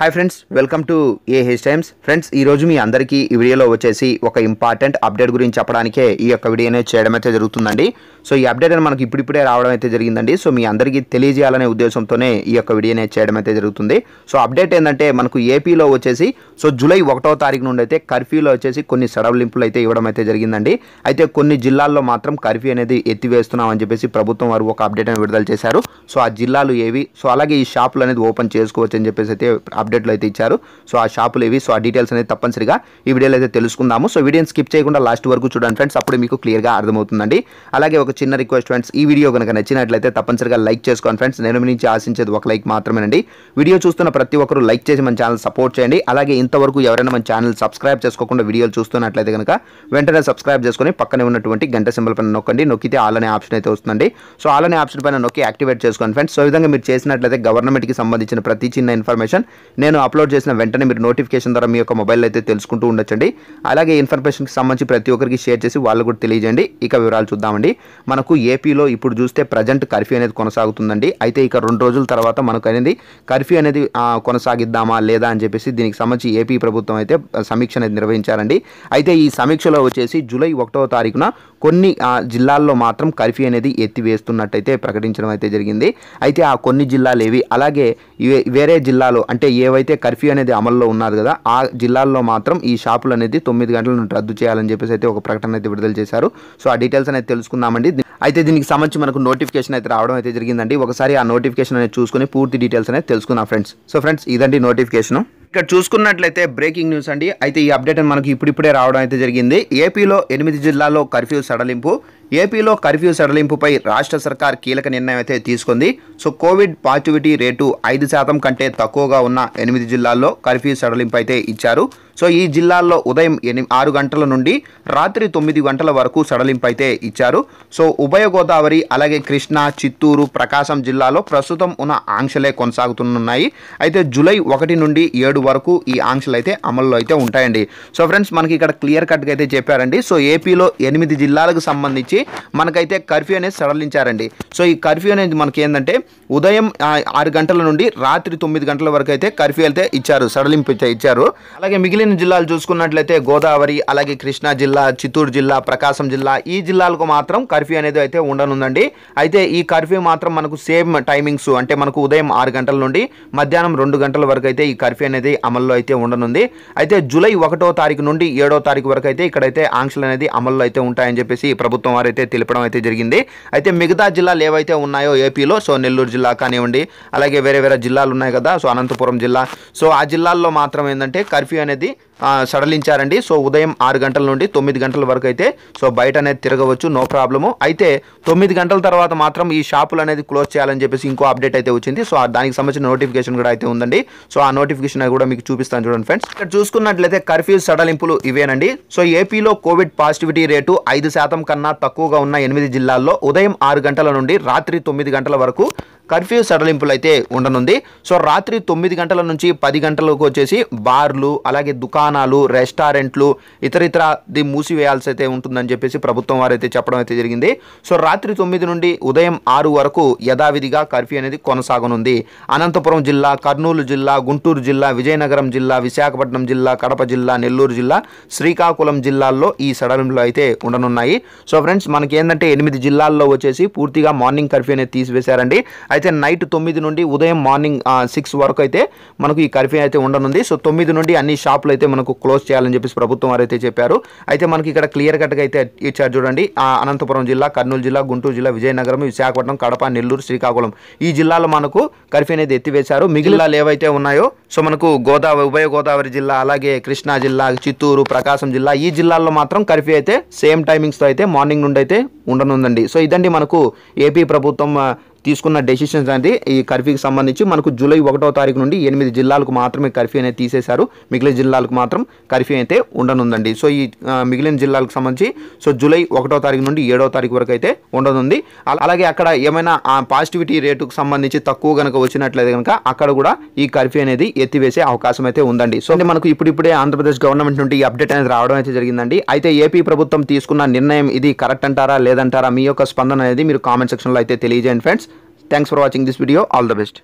Hi friends welcome to A H times friends ఈరోజు మీ అందరికీ ఈ వీడియోలో వచ్చేసి ఒక ఇంపార్టెంట్ అప్డేట్ గురించి చెప్పడానికే ఈ యొక్క వీడియోనే చేయడం అయితే జరుగుతుందండి సో ఈ అప్డేట్ అని మనకి ఇప్పుడిప్పుడే రావడం అయితే జరిగిందండి సో మీ అందరికీ తెలియజేయాలనే ఉద్దేశంతోనే ఈ యొక్క వీడియోనే చేయడం అయితే జరుగుతుంది సో అప్డేట్ ఏంటంటే మనకు ఏపీలో వచ్చేసి సో జూలై ఒకటో తారీఖు నుండి అయితే కర్ఫ్యూలో వచ్చేసి కొన్ని సడవలింపులు అయితే ఇవ్వడం అయితే జరిగిందండి అయితే కొన్ని జిల్లాల్లో మాత్రం కర్ఫ్యూ అనేది ఎత్తివేస్తున్నామని చెప్పేసి ప్రభుత్వం వారు ఒక అప్డేట్ అని విడుదల చేశారు సో ఆ జిల్లాలు ఏవి సో అలాగే ఈ షాపులు అనేది ఓపెన్ చేసుకోవచ్చు అని చెప్పేసి అయితే అప్డేట్లు అయితే ఇచ్చారు సో ఆ షాపులు ఇవి సో ఆ డీటెయిల్స్ అనేది తప్పనిసరిగా ఈ వీడియోలో అయితే తెలుసుకుందాము సో వీడియోని స్కిప్ చేయకుండా లాస్ట్ వరకు చూడండి ఫ్రెండ్స్ అప్పుడు మీకు క్లియర్గా అర్థమవుతుందండి అలాగే ఒక చిన్న రిక్వెస్ట్ ఫ్రెండ్స్ ఈ వీడియో కనుక నచ్చినట్లయితే తప్పనిసరిగా లైక్ చేసుకోండి ఫ్రెండ్స్ నేను నుంచి ఆశించేది ఒక లైక్ మాత్రమేనండి వీడియో చూస్తున్న ప్రతి ఒక్కరు లైక్ చేసి మన ఛానల్ సపోర్ట్ చేయండి అలాగే ఇంతవరకు ఎవరైనా మన ఛానల్ సబ్స్క్రైబ్ చేసుకోకుండా వీడియోలు చూస్తున్నట్లయితే కనుక వెంటనే సబ్స్క్రైబ్ చేసుకుని పక్కనే ఉన్నటువంటి గంట సింబల్ పైన నొక్కండి నొక్కితే ఆల్ అనే ఆప్షన్ అయితే వస్తుందండి సో ఆల్ అనే ఆప్షన్ పైన నొక్కి యాక్టివేట్ చేసుకోండి ఫ్రెండ్స్ సో విధంగా మీరు చేసినట్లయితే గవర్నమెంట్కి సంబంధించిన ప్రతి చిన్న ఇన్ఫర్మేషన్ నేను అప్లోడ్ చేసిన వెంటనే మీరు నోటిఫికేషన్ ద్వారా మీ యొక్క మొబైల్ అయితే తెలుసుకుంటూ ఉండొచ్చండి అలాగే ఇన్ఫర్మేషన్కి సంబంధించి ప్రతి ఒక్కరికి షేర్ చేసి వాళ్ళు కూడా తెలియజేయండి ఇక వివరాలు చూద్దామండి మనకు ఏపీలో ఇప్పుడు చూస్తే ప్రజెంట్ కర్ఫ్యూ అనేది కొనసాగుతుందండి అయితే ఇక రెండు రోజుల తర్వాత మనకు అనేది కర్ఫ్యూ అనేది కొనసాగిద్దామా లేదా అని చెప్పేసి దీనికి సంబంధించి ఏపీ ప్రభుత్వం అయితే సమీక్ష అనేది నిర్వహించారండి అయితే ఈ సమీక్షలో వచ్చేసి జూలై ఒకటో తారీఖున కొన్ని జిల్లాల్లో మాత్రం కర్ఫ్యూ అనేది ఎత్తివేస్తున్నట్టయితే ప్రకటించడం అయితే జరిగింది అయితే ఆ కొన్ని జిల్లాలు ఏవి అలాగే వేరే జిల్లాలో అంటే ఏ ఏవైతే కర్ఫ్యూ అనేది అమల్లో ఉన్నారు కదా ఆ జిల్లాల్లో మాత్రం ఈ షాపులు అనేది తొమ్మిది గంటల నుండి రద్దు చేయాలని చెప్పేసి అయితే ఒక ప్రకటన అయితే విడుదల చేశారు సో ఆ డీటెయిల్స్ అనేది తెలుసుకుందామండి అయితే దీనికి సంబంధించి మనకు నోటిఫికేషన్ అయితే రావడం అయితే జరిగిందండి ఒకసారి ఆ నోటిఫికేషన్ అనేది చూసుకుని పూర్తి డీటెయిల్స్ అనేది తెలుసుకుందాం ఫ్రెండ్స్ సో ఫ్రెండ్స్ ఇదండి నోటిఫికేషను ఇక్కడ చూసుకున్నట్లయితే బ్రేకింగ్ న్యూస్ అండి అయితే ఈ అప్డేట్ మనకి ఇప్పుడిప్పుడే రావడం అయితే జరిగింది ఏపీలో ఎనిమిది జిల్లాల్లో కర్ఫ్యూ సడలింపు ఏపీలో కర్ఫ్యూ సడలింపుపై రాష్ట్ర సర్కార్ కీలక నిర్ణయం అయితే తీసుకుంది సో కోవిడ్ పాజిటివిటీ రేటు ఐదు శాతం కంటే తక్కువగా ఉన్న ఎనిమిది జిల్లాల్లో కర్ఫ్యూ సడలింపు అయితే ఇచ్చారు సో ఈ జిల్లాల్లో ఉదయం ఎని ఆరు గంటల నుండి రాత్రి తొమ్మిది గంటల వరకు సడలింపు అయితే ఇచ్చారు సో ఉభయ గోదావరి అలాగే కృష్ణా చిత్తూరు ప్రకాశం జిల్లాలో ప్రస్తుతం ఉన్న ఆంక్షలే కొనసాగుతున్నాయి అయితే జూలై ఒకటి నుండి ఏడు ఏడు వరకు ఈ ఆంక్షలు అయితే అమల్లో అయితే ఉంటాయండి సో ఫ్రెండ్స్ మనకి ఇక్కడ క్లియర్ కట్గా అయితే చెప్పారండి సో ఏపీలో ఎనిమిది జిల్లాలకు సంబంధించి మనకైతే కర్ఫ్యూ అనేది సడలించారండి సో ఈ కర్ఫ్యూ అనేది మనకి ఏంటంటే ఉదయం ఆరు గంటల నుండి రాత్రి తొమ్మిది గంటల వరకు అయితే కర్ఫ్యూ అయితే ఇచ్చారు సడలింపు ఇచ్చారు అలాగే మిగిలిన జిల్లాలు చూసుకున్నట్లయితే గోదావరి అలాగే కృష్ణా జిల్లా చిత్తూరు జిల్లా ప్రకాశం జిల్లా ఈ జిల్లాలకు మాత్రం కర్ఫ్యూ అనేది అయితే ఉండనుందండి అయితే ఈ కర్ఫ్యూ మాత్రం మనకు సేమ్ టైమింగ్స్ అంటే మనకు ఉదయం ఆరు గంటల నుండి మధ్యాహ్నం రెండు గంటల వరకు అయితే ఈ కర్ఫ్యూ అనేది అనేది అమల్లో అయితే ఉండనుంది అయితే జూలై ఒకటో తారీఖు నుండి ఏడో తారీఖు వరకు అయితే ఇక్కడైతే ఆంక్షలు అనేది అమల్లో అయితే ఉంటాయని చెప్పేసి ప్రభుత్వం వారైతే తెలిపడం అయితే జరిగింది అయితే మిగతా జిల్లాలు ఏవైతే ఉన్నాయో ఏపీలో సో నెల్లూరు జిల్లా కానివ్వండి అలాగే వేరే వేరే జిల్లాలు ఉన్నాయి కదా సో అనంతపురం జిల్లా సో ఆ జిల్లాల్లో మాత్రం ఏంటంటే కర్ఫ్యూ అనేది సడలించారండి సో ఉదయం ఆరు గంటల నుండి తొమ్మిది గంటల వరకు అయితే సో బయట అనేది తిరగవచ్చు నో ప్రాబ్లము అయితే తొమ్మిది గంటల తర్వాత మాత్రం ఈ షాపులు అనేది క్లోజ్ చేయాలని చెప్పేసి ఇంకో అప్డేట్ అయితే వచ్చింది సో దానికి సంబంధించిన నోటిఫికేషన్ కూడా అయితే ఉందండి సో ఆ నోటిఫికేషన్ కూడా మీకు చూపిస్తాను చూడండి ఫ్రెండ్స్ ఇక్కడ చూసుకున్నట్లయితే కర్ఫ్యూ సడలింపులు ఇవేనండి సో ఏపీలో కోవిడ్ పాజిటివిటీ రేటు ఐదు శాతం కన్నా తక్కువగా ఉన్న ఎనిమిది జిల్లాల్లో ఉదయం ఆరు గంటల నుండి రాత్రి తొమ్మిది గంటల వరకు కర్ఫ్యూ సడలింపులు అయితే ఉండనుంది సో రాత్రి తొమ్మిది గంటల నుంచి పది గంటలకు వచ్చేసి బార్లు అలాగే దుకాణాలు రెస్టారెంట్లు ఇతర ఇతర ది మూసివేయాల్సి అయితే ఉంటుందని చెప్పేసి ప్రభుత్వం వారు అయితే చెప్పడం అయితే జరిగింది సో రాత్రి తొమ్మిది నుండి ఉదయం ఆరు వరకు యథావిధిగా కర్ఫ్యూ అనేది కొనసాగనుంది అనంతపురం జిల్లా కర్నూలు జిల్లా గుంటూరు జిల్లా విజయనగరం జిల్లా విశాఖపట్నం జిల్లా కడప జిల్లా నెల్లూరు జిల్లా శ్రీకాకుళం జిల్లాల్లో ఈ సడలింపులు అయితే ఉండనున్నాయి సో ఫ్రెండ్స్ మనకి ఏంటంటే ఎనిమిది జిల్లాల్లో వచ్చేసి పూర్తిగా మార్నింగ్ కర్ఫ్యూ అనేది తీసివేశారండి అయితే నైట్ తొమ్మిది నుండి ఉదయం మార్నింగ్ సిక్స్ వరకు అయితే మనకు ఈ కర్ఫ్యూ అయితే ఉండనుంది సో తొమ్మిది నుండి అన్ని షాపులు అయితే మనకు క్లోజ్ చేయాలని చెప్పేసి ప్రభుత్వం వారు అయితే చెప్పారు అయితే మనకి ఇక్కడ క్లియర్ కట్గా అయితే ఇచ్చారు చూడండి అనంతపురం జిల్లా కర్నూలు జిల్లా గుంటూరు జిల్లా విజయనగరం విశాఖపట్నం కడప నెల్లూరు శ్రీకాకుళం ఈ జిల్లాలో మనకు కర్ఫ్యూ అనేది ఎత్తివేశారు మిగిలిన ఏవైతే ఉన్నాయో సో మనకు గోదావరి ఉభయ గోదావరి జిల్లా అలాగే కృష్ణా జిల్లా చిత్తూరు ప్రకాశం జిల్లా ఈ జిల్లాల్లో మాత్రం కర్ఫ్యూ అయితే సేమ్ టైమింగ్స్తో అయితే మార్నింగ్ నుండి అయితే ఉండనుందండి సో ఇదండి మనకు ఏపీ ప్రభుత్వం తీసుకున్న డెసిషన్స్ అనేది ఈ కర్ఫ్యూకి సంబంధించి మనకు జూలై ఒకటో తారీఖు నుండి ఎనిమిది జిల్లాలకు మాత్రమే కర్ఫ్యూ అనేది తీసేశారు మిగిలిన జిల్లాలకు మాత్రం కర్ఫ్యూ అయితే ఉండనుందండి సో ఈ మిగిలిన జిల్లాలకు సంబంధించి సో జూలై ఒకటో తారీఖు నుండి ఏడో తారీఖు వరకు అయితే ఉండనుంది అలాగే అక్కడ ఏమైనా పాజిటివిటీ రేటుకు సంబంధించి తక్కువ కనుక వచ్చినట్లయితే కనుక అక్కడ కూడా ఈ కర్ఫ్యూ అనేది ఎత్తివేసే అవకాశం అయితే ఉందండి సో మనకు ఇప్పుడిప్పుడే ఆంధ్రప్రదేశ్ గవర్నమెంట్ నుండి అప్డేట్ అనేది రావడం అయితే జరిగిందండి అయితే ఏపీ ప్రభుత్వం తీసుకున్న నిర్ణయం ఇది కరెక్ట్ అంటారా లేదంటారా మీ యొక్క స్పందన అనేది మీరు కామెంట్ సెక్షన్లో అయితే తెలియజేయండి friends Thanks for watching this video. All the best.